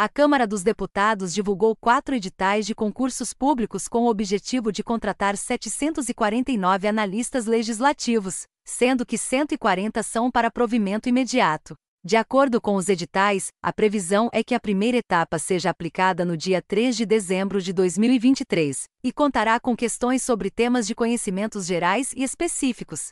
a Câmara dos Deputados divulgou quatro editais de concursos públicos com o objetivo de contratar 749 analistas legislativos, sendo que 140 são para provimento imediato. De acordo com os editais, a previsão é que a primeira etapa seja aplicada no dia 3 de dezembro de 2023 e contará com questões sobre temas de conhecimentos gerais e específicos,